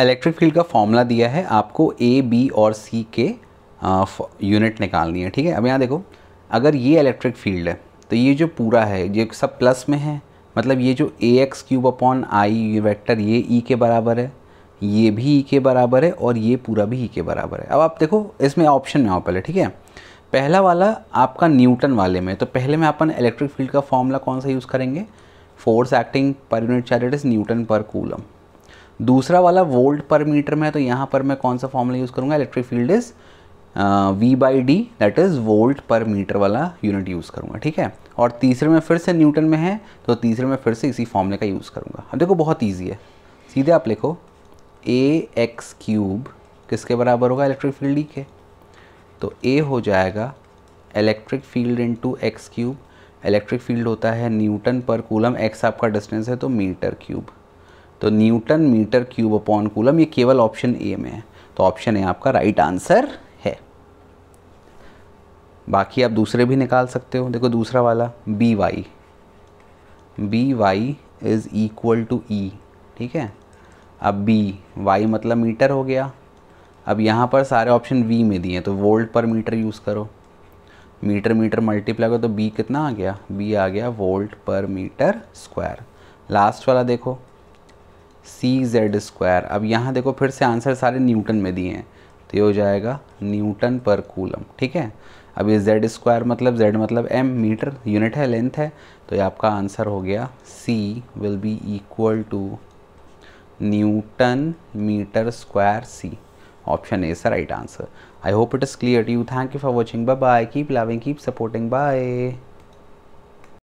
electric field का formula दिया है आपको ए बी और सी के यूनिट निकालनी है ठीक है अब यहाँ देखो अगर ये इलेक्ट्रिक फील्ड है तो ये जो पूरा है ये सब प्लस में है मतलब ये जो A X cube upon I vector ये ई e के बराबर है ये भी ई e के बराबर है और ये पूरा भी ई e के बराबर है अब आप देखो इसमें ऑप्शन में आओ पहले ठीक है पहला वाला आपका न्यूटन वाले में तो पहले में अपन इलेक्ट्रिक फील्ड का फॉर्मूला कौन सा यूज़ करेंगे force acting per unit charge is newton per coulomb दूसरा वाला वोल्ट पर मीटर में है तो यहाँ पर मैं कौन सा फॉर्मूला यूज़ करूँगा electric field is V by D that is volt per metre वाला यूनिट यूज़ करूँगा ठीक है और तीसरे में फिर से न्यूटन में है तो तीसरे में फिर से इसी फॉर्मूले का यूज़ करूँगा अब देखो बहुत ईजी है सीधे आप लिखो ए एक्स क्यूब किसके बराबर होगा इलेक्ट्रिक फील्ड ई के तो ए हो जाएगा electric field into X cube electric field होता है न्यूटन पर कूलम एक्स आपका डिस्टेंस है तो मीटर क्यूब तो newton metre cube upon coulomb ये केवल ऑप्शन ए में है तो ऑप्शन ए आपका राइट आंसर है बाकी आप दूसरे भी निकाल सकते हो देखो दूसरा वाला B Y B Y is equal to E ठीक है अब बी वाई मतलब मीटर हो गया अब यहाँ पर सारे ऑप्शन वी में दिए तो वोल्ट पर मीटर यूज़ करो मीटर मीटर मल्टीप्लाई करो तो बी कितना आ गया बी आ गया volt per metre square last वाला देखो सी जेड स्क्वायर अब यहाँ देखो फिर से आंसर सारे न्यूटन में दिए हैं तो ये हो जाएगा न्यूटन पर कूलम ठीक है अब ये जेड स्क्वायर मतलब जेड मतलब एम मीटर यूनिट है लेंथ है तो ये आपका आंसर हो गया C will be equal to newton metre square C option A is right answer I hope it is clear you thank you for watching bye bye keep loving keep supporting bye